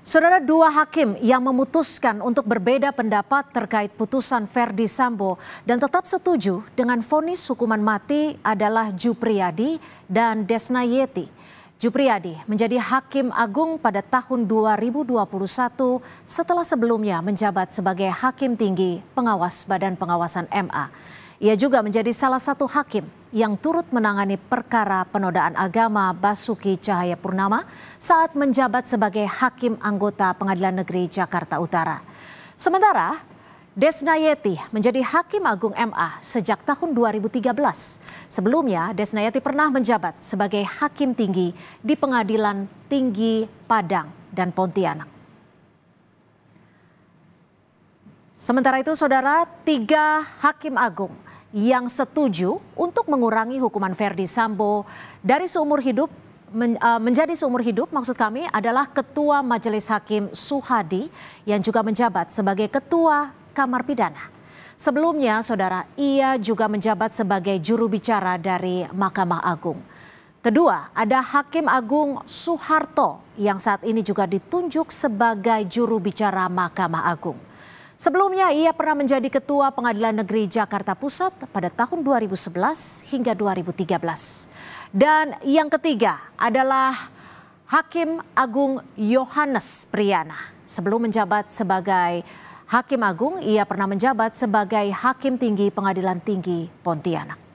Saudara dua hakim yang memutuskan untuk berbeda pendapat terkait putusan Verdi Sambo dan tetap setuju dengan vonis hukuman mati adalah Jupriyadi dan Desna Yeti. Jupriyadi menjadi hakim agung pada tahun 2021 setelah sebelumnya menjabat sebagai hakim tinggi pengawas Badan Pengawasan MA. Ia juga menjadi salah satu hakim yang turut menangani perkara penodaan agama Basuki Cahaya Purnama saat menjabat sebagai hakim anggota Pengadilan Negeri Jakarta Utara. Sementara Yeti menjadi hakim agung MA sejak tahun 2013. Sebelumnya, Yeti pernah menjabat sebagai hakim tinggi di Pengadilan Tinggi Padang dan Pontianak. Sementara itu, saudara, tiga hakim agung yang setuju untuk mengurangi hukuman Ferdi Sambo dari seumur hidup eh, menjadi seumur hidup maksud kami adalah Ketua Majelis Hakim Suhadi yang juga menjabat sebagai Ketua Kamar Pidana. Sebelumnya, saudara, ia juga menjabat sebagai juru bicara dari Mahkamah Agung. Kedua, ada Hakim Agung Suharto yang saat ini juga ditunjuk sebagai juru bicara Mahkamah Agung. Sebelumnya ia pernah menjadi Ketua Pengadilan Negeri Jakarta Pusat pada tahun 2011 hingga 2013. Dan yang ketiga adalah Hakim Agung Yohanes Priyana. Sebelum menjabat sebagai Hakim Agung, ia pernah menjabat sebagai Hakim Tinggi Pengadilan Tinggi Pontianak.